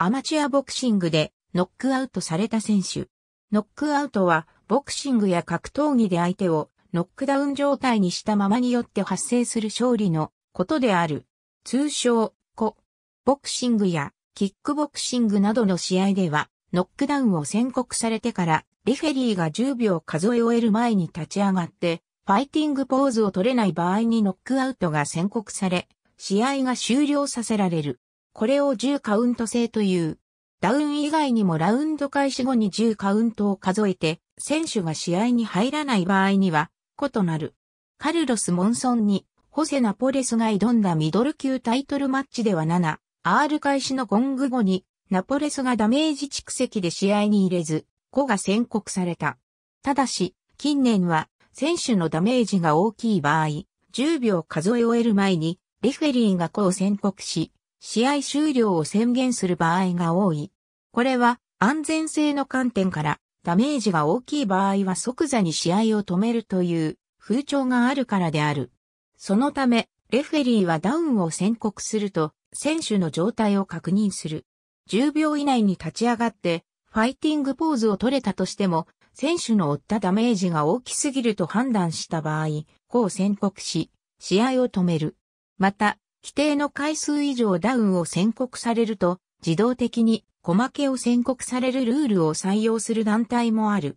アマチュアボクシングでノックアウトされた選手。ノックアウトは、ボクシングや格闘技で相手をノックダウン状態にしたままによって発生する勝利のことである。通称、コ。ボクシングやキックボクシングなどの試合では、ノックダウンを宣告されてから、リフェリーが10秒数え終える前に立ち上がって、ファイティングポーズを取れない場合にノックアウトが宣告され、試合が終了させられる。これを10カウント制という。ダウン以外にもラウンド開始後に10カウントを数えて、選手が試合に入らない場合には、異なる。カルロス・モンソンに、ホセ・ナポレスが挑んだミドル級タイトルマッチでは7、R 開始のゴング後に、ナポレスがダメージ蓄積で試合に入れず、5が宣告された。ただし、近年は、選手のダメージが大きい場合、10秒数え終える前に、レフェリーが5を宣告し、試合終了を宣言する場合が多い。これは安全性の観点からダメージが大きい場合は即座に試合を止めるという風潮があるからである。そのため、レフェリーはダウンを宣告すると、選手の状態を確認する。10秒以内に立ち上がって、ファイティングポーズを取れたとしても、選手の負ったダメージが大きすぎると判断した場合、こう宣告し、試合を止める。また、規定の回数以上ダウンを宣告されると、自動的に小負けを宣告されるルールを採用する団体もある。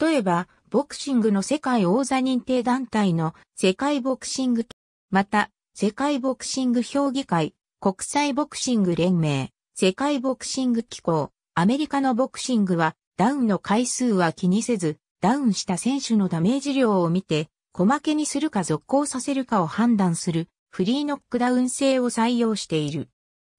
例えば、ボクシングの世界王座認定団体の世界ボクシング、また、世界ボクシング評議会、国際ボクシング連盟、世界ボクシング機構、アメリカのボクシングは、ダウンの回数は気にせず、ダウンした選手のダメージ量を見て、小負けにするか続行させるかを判断するフリーノックダウン制を採用している。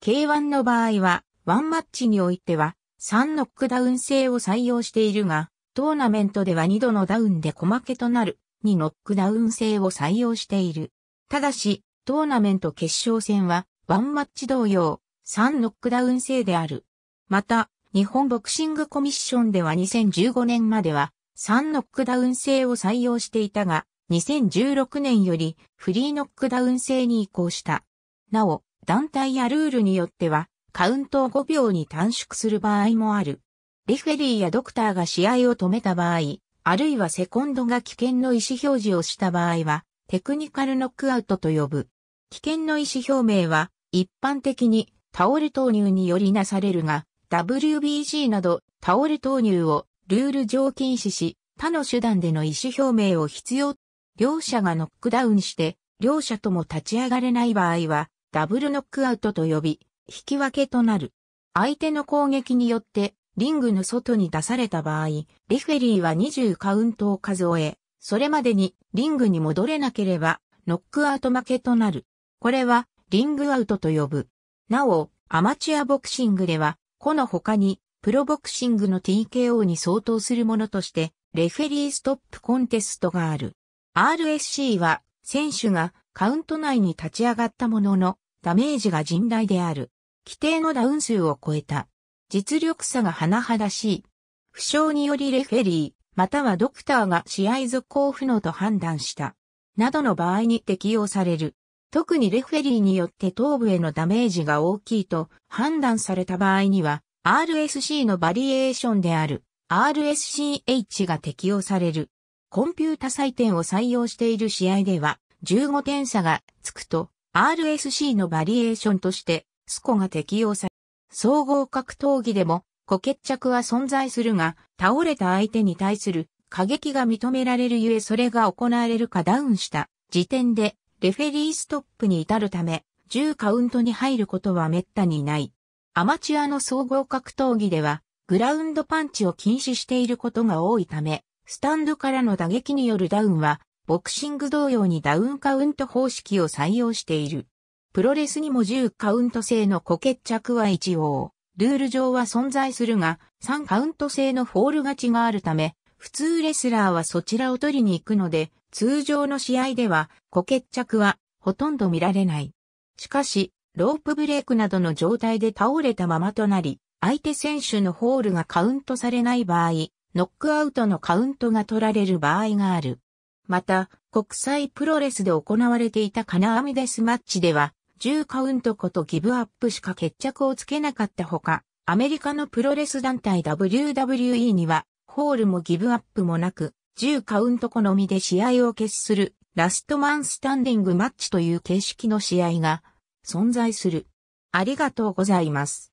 K1 の場合は、ワンマッチにおいては、3ノックダウン制を採用しているが、トーナメントでは2度のダウンで小負けとなる、2ノックダウン制を採用している。ただし、トーナメント決勝戦は、ワンマッチ同様、3ノックダウン制である。また、日本ボクシングコミッションでは2015年までは、3ノックダウン制を採用していたが、2016年よりフリーノックダウン制に移行した。なお、団体やルールによっては、カウントを5秒に短縮する場合もある。レフェリーやドクターが試合を止めた場合、あるいはセコンドが危険の意思表示をした場合は、テクニカルノックアウトと呼ぶ。危険の意思表明は、一般的にタオル投入によりなされるが、WBG などタオル投入をルール上禁止し、他の手段での意思表明を必要両者がノックダウンして、両者とも立ち上がれない場合は、ダブルノックアウトと呼び、引き分けとなる。相手の攻撃によって、リングの外に出された場合、レフェリーは20カウントを数え、それまでにリングに戻れなければ、ノックアウト負けとなる。これは、リングアウトと呼ぶ。なお、アマチュアボクシングでは、この他に、プロボクシングの TKO に相当するものとして、レフェリーストップコンテストがある。RSC は選手がカウント内に立ち上がったもののダメージが甚大である。規定のダウン数を超えた。実力差が甚だしい。負傷によりレフェリー、またはドクターが試合続行不能と判断した。などの場合に適用される。特にレフェリーによって頭部へのダメージが大きいと判断された場合には、RSC のバリエーションである RSCH が適用される。コンピュータ採点を採用している試合では、15点差がつくと、RSC のバリエーションとして、スコが適用され、総合格闘技でも、固決着は存在するが、倒れた相手に対する過激が認められるゆえそれが行われるかダウンした時点で、レフェリーストップに至るため、10カウントに入ることは滅多にない。アマチュアの総合格闘技では、グラウンドパンチを禁止していることが多いため、スタンドからの打撃によるダウンは、ボクシング同様にダウンカウント方式を採用している。プロレスにも10カウント制の小決着は一応、ルール上は存在するが、3カウント制のフォール勝ちがあるため、普通レスラーはそちらを取りに行くので、通常の試合では、小決着はほとんど見られない。しかし、ロープブレイクなどの状態で倒れたままとなり、相手選手のホールがカウントされない場合、ノックアウトのカウントが取られる場合がある。また、国際プロレスで行われていた金網デスマッチでは、10カウントことギブアップしか決着をつけなかったほか、アメリカのプロレス団体 WWE には、ホールもギブアップもなく、10カウント好みで試合を決する、ラストマンスタンディングマッチという形式の試合が存在する。ありがとうございます。